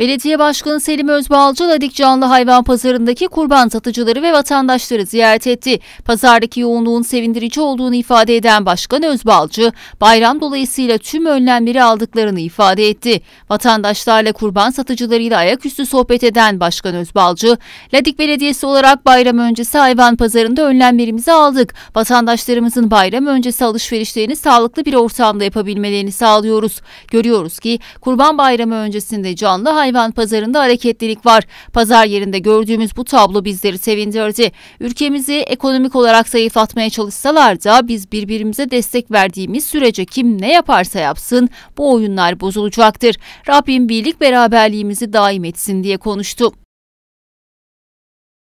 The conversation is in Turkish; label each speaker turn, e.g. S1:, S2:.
S1: Belediye Başkanı Selim Özbalcı Ladik Canlı hayvan pazarındaki kurban satıcıları ve vatandaşları ziyaret etti. Pazardaki yoğunluğun sevindirici olduğunu ifade eden Başkan Özbalcı, bayram dolayısıyla tüm önlemleri aldıklarını ifade etti. Vatandaşlarla kurban satıcılarıyla ayaküstü sohbet eden Başkan Özbalcı, Ladik Belediyesi olarak bayram öncesi hayvan pazarında önlemlerimizi aldık. Vatandaşlarımızın bayram öncesi alışverişlerini sağlıklı bir ortamda yapabilmelerini sağlıyoruz. Görüyoruz ki Kurban Bayramı öncesinde canlı hayvan hayvan pazarında hareketlilik var. Pazar yerinde gördüğümüz bu tablo bizleri sevindirdi. Ülkemizi ekonomik olarak zayıflatmaya çalışsalar da biz birbirimize destek verdiğimiz sürece kim ne yaparsa yapsın bu oyunlar bozulacaktır. Rabbim birlik beraberliğimizi daim etsin diye konuştu.